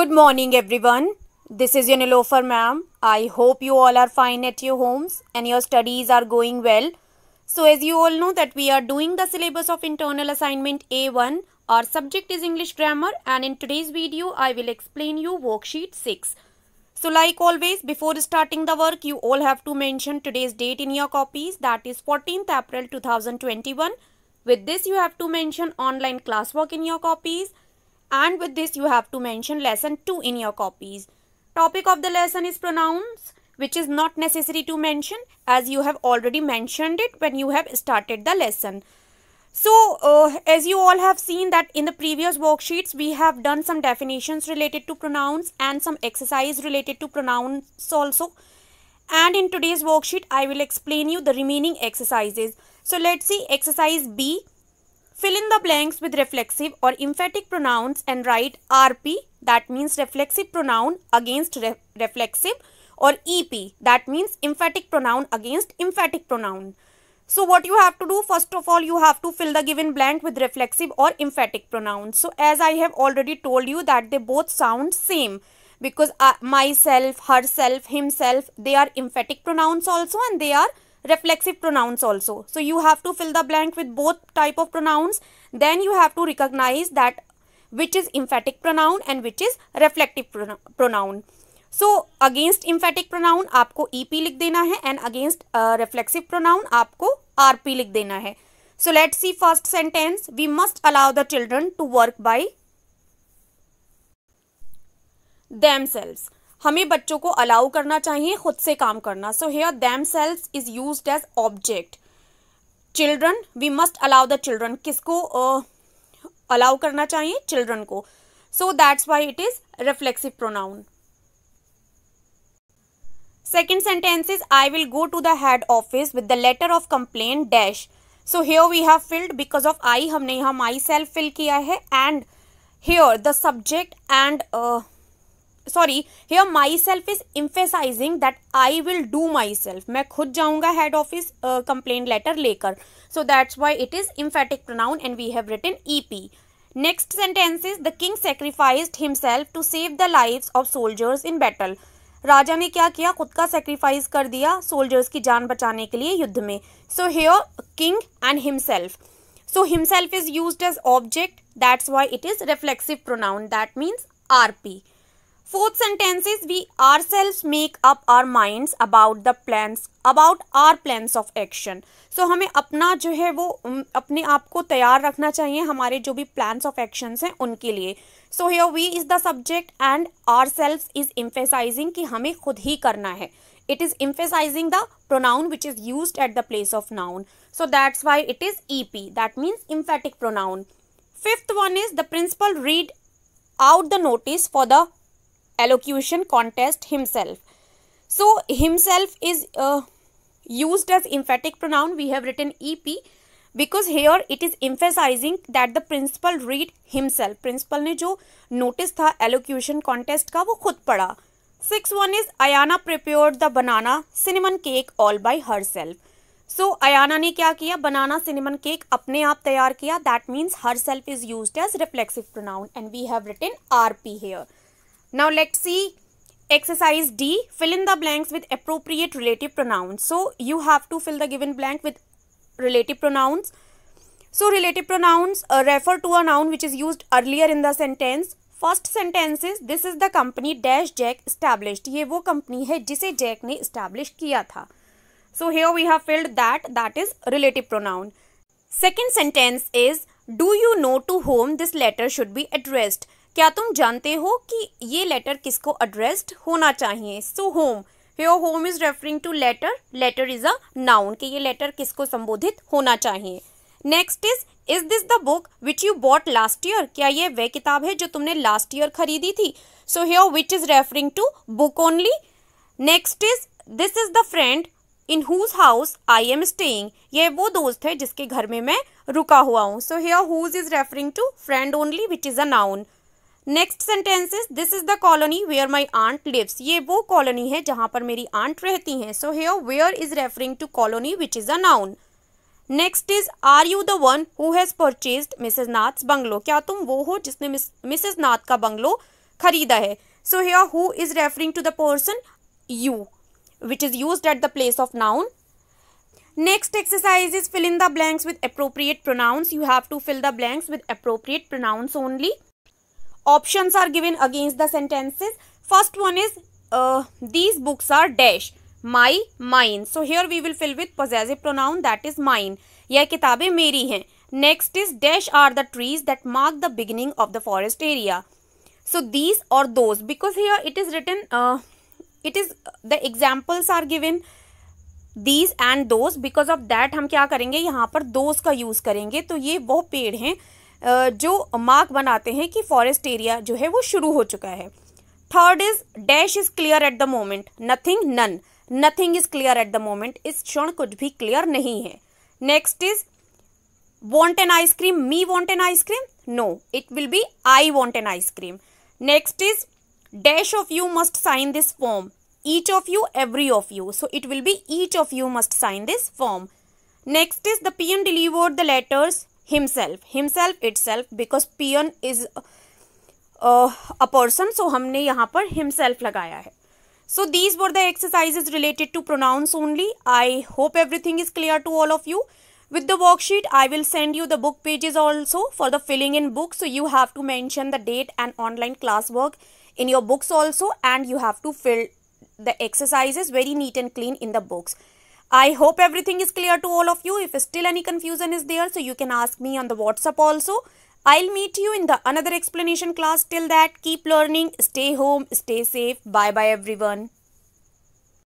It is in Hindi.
Good morning everyone. This is your ma'am. I hope you all are fine at your homes and your studies are going well. So as you all know that we are doing the syllabus of internal assignment A1. Our subject is English grammar and in today's video I will explain you worksheet 6. So like always before starting the work you all have to mention today's date in your copies that is 14th April 2021. With this you have to mention online classwork in your copies and with this you have to mention lesson 2 in your copies. Topic of the lesson is pronouns which is not necessary to mention as you have already mentioned it when you have started the lesson. So uh, as you all have seen that in the previous worksheets we have done some definitions related to pronouns and some exercise related to pronouns also. And in today's worksheet I will explain you the remaining exercises. So let's see exercise B Fill in the blanks with reflexive or emphatic pronouns and write RP that means reflexive pronoun against re reflexive or EP that means emphatic pronoun against emphatic pronoun. So what you have to do first of all you have to fill the given blank with reflexive or emphatic pronoun. So as I have already told you that they both sound same because uh, myself, herself, himself they are emphatic pronouns also and they are reflexive pronouns also. So you have to fill the blank with both type of pronouns. Then you have to recognize that which is emphatic pronoun and which is reflective pronoun. So against emphatic pronoun आपको EP लिख देना है and against uh, reflexive pronoun आपको RP लिख देना है. So let's see first sentence. We must allow the children to work by themselves. हमें बच्चों को अलाउ करना चाहिए खुद से काम करना so here themselves is used as object children we must allow the children किसको अलाउ uh, करना चाहिए चिल्ड्रन को so that's why it is reflexive pronoun second sentence is I will go to dad office with the letter of complain dash so here we have filled because of I हमने यहाँ माई सेल्फ फिल किया है and here the subject and sorry here my self is emphasising that I will do myself मैं खुद जाऊंगा हेड ऑफिस कंप्लेन लेटर लेकर so that's why it is emphatic pronoun and we have written E P next sentence is the king sacrifice himself to save the life of soldiers in battle राजा ने क्या किया खुद का सेक्रीफाइस कर दिया सोल्जर्स की जान बचाने के लिए युद्ध में so here king and himself so himself is used as object that's why it is reflexive pronoun that means R P fourth sentence is we our self make up our mind about the plan about our plan of action so हमें अपना जो है वो अपने आप को तैयार रखना चाहिए हमारे जो भी प्लान ऑफ एक्शंस हैं उनके लिए so he we is the subject and our self is emphasising कि हमें खुद ही करना है it is emphasising the pronoun which is used at the place of noun so that's why it is E P that means emphatic pronoun fifth one is the principal read out the notice for the elocution contest himself so himself is used as emphatic pronoun we have written E P because here it is emphasising that the principal read himself principal ने जो नोटिस था एलोक्यूशन कॉन्टेस्ट का वो खुद पढ़ा six one is Ayana prepared the banana cinnamon cake all by herself so Ayana ने क्या किया बनाना सिनेमन केक अपने आप तैयार किया that means herself is used as reflexive pronoun and we have written R P here Now let's see exercise D. Fill in the blanks with appropriate relative pronouns. So you have to fill the given blank with relative pronouns. So relative pronouns uh, refer to a noun which is used earlier in the sentence. First sentence is this is the company dash Jack established. Ye wo company hai jise Jack ne established kiya tha. So here we have filled that that is relative pronoun. Second sentence is do you know to whom this letter should be addressed? क्या तुम जानते हो कि ये लेटर किसको एड्रेस्ड होना चाहिए so whom your whom is referring to letter letter is a noun कि ये लेटर किसको संबोधित होना चाहिए next is is this the book which you bought last year क्या ये वह किताब है जो तुमने लास्ट ईयर खरीदी थी so here which is referring to book only next is this is the friend in whose house I am staying ये वो दोस्त है जिसके घर में मैं रुका हुआ हूँ so here whose is referring to friend only which is a noun next sentence is this is the colony where my aunt lives ये वो कॉलोनी है जहां पर मेरी आंट रहती हैं so here where is referring to colony which is a noun next is are you the one who has purchase Mrs Nath's bungalow क्या तुम वो हो जिसने मिसेज नाथ का बंगलो खरीदा है so here who is referring to the person you which is used at the place of noun next exercise is fill in the blanks with appropriate pronouns you have to fill the blanks with appropriate pronouns only options are given against the sentences first one is uh, these books are dash my mine so here we will fill with possessive pronoun that is mine यह kitabe meri hain next is dash are the trees that mark the beginning of the forest area so these or those because here it is written uh, it is the examples are given these and those because of that हम क्या करेंगे यहाँ पर those का use करेंगे तो ये वो पेड़ हैं जो मार्क बनाते हैं कि फॉरेस्ट एरिया जो है वो शुरू हो चुका है third is dash is clear at the moment nothing none nothing is clear at the moment इस क्षण कुछ भी क्लियर नहीं है next is want an ice cream me want an ice cream no it will be I want an ice cream next is dash of you must sign this form each of you every of you so it will be each of you must sign this form next is the P M deliver the letters himself himself itself because peon is uh, a person so हमने यहाँ पर himself लगाया so these were the exercises related to pronouns only i hope everything is clear to all of you with the worksheet i will send you the book pages also for the filling in book so you have to mention the date and online class work in your books also and you have to fill the exercises very neat and clean in the books I hope everything is clear to all of you. If still any confusion is there, so you can ask me on the WhatsApp also. I'll meet you in the another explanation class. Till that, keep learning, stay home, stay safe. Bye bye everyone.